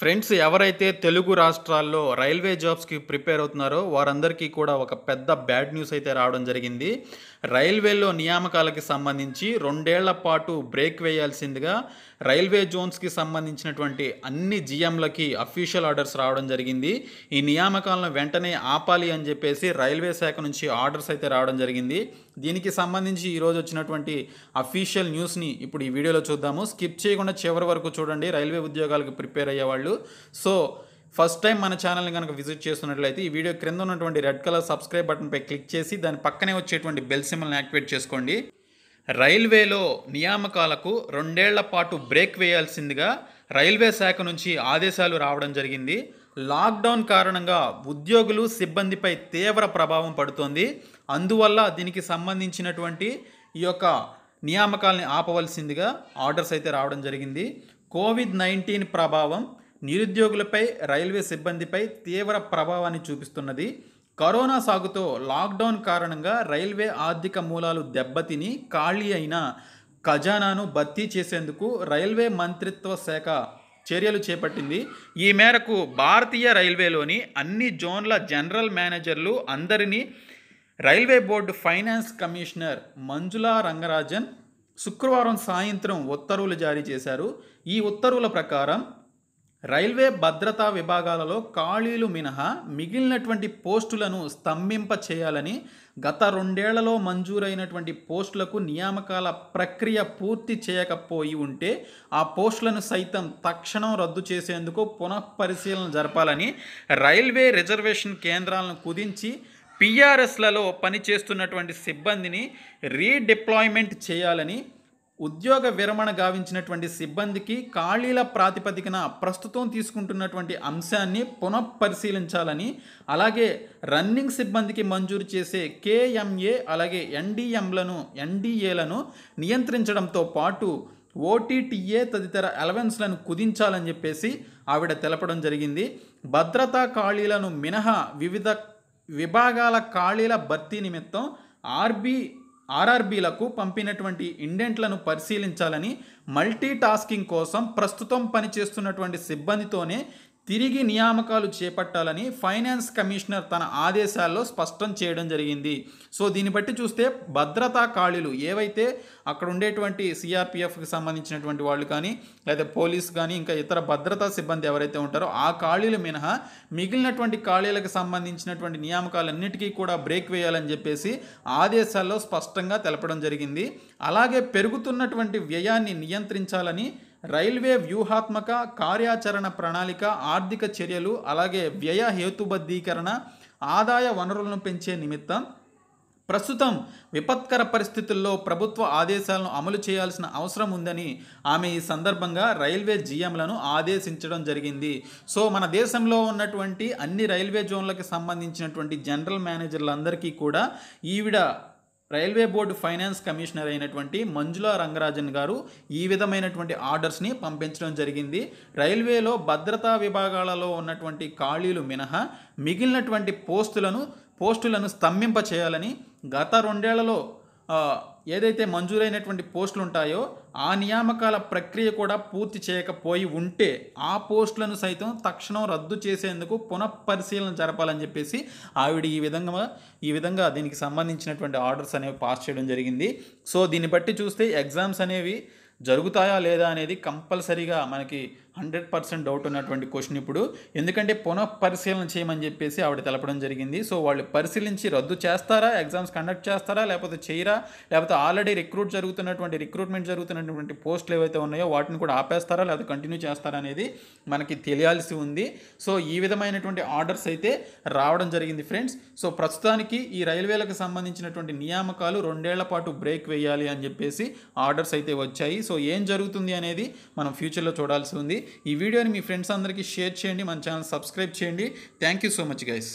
friends ఎవరైతే తెలుగు రాష్ట్రాల్లో railway జాబ్స్కి ప్రిపేర్ అవుతున్నారో వారందరికీ కూడా ఒక పెద్ద బ్యాడ్ న్యూస్ అయితే రావడం జరిగింది రైల్వేలో నియామకాలకి సంబంధించి రెండేళ్ల పాటు బ్రేక్ వేయాల్సిందిగా రైల్వే జోన్స్కి సంబంధించినటువంటి అన్ని జిఎంలకి అఫీషియల్ ఆర్డర్స్ రావడం జరిగింది ఈ నియామకాలను వెంటనే ఆపాలి అని చెప్పేసి రైల్వే శాఖ నుంచి ఆర్డర్స్ అయితే రావడం జరిగింది దీనికి సంబంధించి ఈరోజు వచ్చినటువంటి అఫీషియల్ న్యూస్ని ఇప్పుడు ఈ వీడియోలో చూద్దాము స్కిప్ చేయకుండా చివరి వరకు చూడండి రైల్వే ఉద్యోగాలకు ప్రిపేర్ అయ్యేవాళ్ళు వాళ్ళు సో ఫస్ట్ టైం మన ఛానల్ని కనుక విజిట్ చేస్తున్నట్లయితే ఈ వీడియో క్రింద ఉన్నటువంటి రెడ్ కలర్ సబ్స్క్రైబ్ బటన్పై క్లిక్ చేసి దాని పక్కనే వచ్చేటువంటి బెల్ సిమ్మల్ని యాక్టివేట్ చేసుకోండి రైల్వేలో నియామకాలకు రెండేళ్ల పాటు బ్రేక్ వేయాల్సిందిగా రైల్వే శాఖ నుంచి ఆదేశాలు రావడం జరిగింది లాక్డౌన్ కారణంగా ఉద్యోగులు సిబ్బందిపై తీవ్ర ప్రభావం పడుతోంది అందువల్ల దీనికి సంబంధించినటువంటి ఈ యొక్క నియామకాలని ఆపవలసిందిగా ఆర్డర్స్ అయితే రావడం జరిగింది కోవిడ్ నైన్టీన్ ప్రభావం నిరుద్యోగులపై రైల్వే సిబ్బందిపై తీవ్ర ప్రభావాన్ని చూపిస్తున్నది కరోనా సాగుతో లాక్డౌన్ కారణంగా రైల్వే ఆర్థిక మూలాలు దెబ్బతిని ఖాళీ అయిన ఖజానాను భర్తీ చేసేందుకు రైల్వే మంత్రిత్వ శాఖ చర్యలు చేపట్టింది ఈ మేరకు భారతీయ రైల్వేలోని అన్ని జోన్ల జనరల్ మేనేజర్లు అందరినీ railway board finance commissioner Manjula Rangarajan శుక్రవారం సాయంత్రం ఉత్తర్వులు జారీ చేశారు ఈ ఉత్తర్వుల ప్రకారం రైల్వే భద్రతా విభాగాలలో ఖాళీలు మినహా మిగిలినటువంటి పోస్టులను స్తంభింప చేయాలని గత రెండేళ్లలో మంజూరైనటువంటి పోస్టులకు నియామకాల ప్రక్రియ పూర్తి చేయకపోయి ఉంటే ఆ పోస్టులను సైతం తక్షణం రద్దు చేసేందుకు పునఃపరిశీలన జరపాలని రైల్వే రిజర్వేషన్ కేంద్రాలను కుదించి పిఆర్ఎస్లలో పనిచేస్తున్నటువంటి సిబ్బందిని రీడిప్లాయ్మెంట్ చేయాలని ఉద్యోగ విరమణ గావించినటువంటి సిబ్బందికి ఖాళీల ప్రాతిపదికన ప్రస్తుతం తీసుకుంటున్నటువంటి అంశాన్ని పునఃపరిశీలించాలని అలాగే రన్నింగ్ సిబ్బందికి మంజూరు చేసే కేఎంఏ అలాగే ఎన్డిఎంలను ఎన్డిఏలను నియంత్రించడంతో పాటు ఓటీటీఏ తదితర అలవెన్స్లను కుదించాలని చెప్పేసి ఆవిడ తెలపడం జరిగింది భద్రతా ఖాళీలను మినహా వివిధ విభాగాల ఖాళీల భర్తీ నిమిత్తం ఆర్బీ ఆర్ఆర్బీలకు పంపినటువంటి ఇండెంట్లను పరిశీలించాలని మల్టీ టాస్కింగ్ కోసం ప్రస్తుతం పనిచేస్తున్నటువంటి సిబ్బందితోనే తిరిగి నియామకాలు చేపట్టాలని ఫైనాన్స్ కమిషనర్ తన ఆదేశాల్లో స్పష్టం చేయడం జరిగింది సో దీన్ని బట్టి చూస్తే భద్రతా ఖాళీలు ఏవైతే అక్కడ ఉండేటువంటి సిఆర్పిఎఫ్కి సంబంధించినటువంటి వాళ్ళు కానీ లేదా పోలీస్ కానీ ఇంకా ఇతర భద్రతా సిబ్బంది ఎవరైతే ఉంటారో ఆ ఖాళీలు మినహా మిగిలినటువంటి ఖాళీలకు సంబంధించినటువంటి నియామకాలన్నిటికీ కూడా బ్రేక్ వేయాలని చెప్పేసి ఆదేశాల్లో స్పష్టంగా తెలపడం జరిగింది అలాగే పెరుగుతున్నటువంటి వ్యయాన్ని నియంత్రించాలని రైల్వే వ్యూహాత్మక కార్యాచరణ ప్రణాళిక ఆర్థిక చర్యలు అలాగే వ్యయ హేతుబద్ధీకరణ ఆదాయ వనరులను పెంచే నిమిత్తం ప్రస్తుతం విపత్కర పరిస్థితుల్లో ప్రభుత్వ ఆదేశాలను అమలు చేయాల్సిన అవసరం ఉందని ఆమె ఈ సందర్భంగా రైల్వే జీఎంలను ఆదేశించడం జరిగింది సో మన దేశంలో ఉన్నటువంటి అన్ని రైల్వే జోన్లకు సంబంధించినటువంటి జనరల్ మేనేజర్లందరికీ కూడా ఈవిడ రైల్వే బోర్డు ఫైనాన్స్ కమిషనర్ అయినటువంటి మంజులా రంగరాజన్ గారు ఈ విధమైనటువంటి ఆర్డర్స్ని పంపించడం జరిగింది రైల్వేలో భద్రతా విభాగాలలో ఉన్నటువంటి ఖాళీలు మినహా మిగిలినటువంటి పోస్టులను పోస్టులను స్తంభింప చేయాలని గత రెండేళ్లలో ఏదైతే మంజూరైనటువంటి పోస్టులు ఉంటాయో ఆ నియామకాల ప్రక్రియ కూడా పూర్తి చేయకపోయి ఉంటే ఆ పోస్టులను సైతం తక్షణం రద్దు చేసేందుకు పునఃపరిశీలన జరపాలని చెప్పేసి ఆవిడ ఈ విధంగా ఈ విధంగా దీనికి సంబంధించినటువంటి ఆర్డర్స్ అనేవి పాస్ చేయడం జరిగింది సో దీన్ని బట్టి చూస్తే ఎగ్జామ్స్ అనేవి జరుగుతాయా లేదా అనేది కంపల్సరీగా మనకి హండ్రెడ్ పర్సెంట్ డౌట్ ఉన్నటువంటి క్వశ్చన్ ఇప్పుడు ఎందుకంటే పునః పరిశీలన చేయమని చెప్పేసి ఆవిడ తెలపడం జరిగింది సో వాళ్ళు పరిశీలించి రద్దు చేస్తారా ఎగ్జామ్స్ కండక్ట్ చేస్తారా లేకపోతే చేయరా లేకపోతే ఆల్రెడీ రిక్రూట్ జరుగుతున్నటువంటి రిక్రూట్మెంట్ జరుగుతున్నటువంటి పోస్టులు ఏవైతే ఉన్నాయో వాటిని కూడా ఆపేస్తారా లేకపోతే కంటిన్యూ చేస్తారా అనేది మనకి తెలియాల్సి ఉంది సో ఈ విధమైనటువంటి ఆర్డర్స్ అయితే రావడం జరిగింది ఫ్రెండ్స్ సో ప్రస్తుతానికి ఈ రైల్వేలకు సంబంధించినటువంటి నియామకాలు రెండేళ్ల పాటు బ్రేక్ వేయాలి అని చెప్పేసి ఆర్డర్స్ అయితే వచ్చాయి సో ఏం జరుగుతుంది అనేది మనం ఫ్యూచర్లో చూడాల్సి ఉంది ఈ వీడియోని మీ ఫ్రెండ్స్ అందరికీ షేర్ చేయండి మన ఛానల్ సబ్స్క్రైబ్ చేయండి thank you so much guys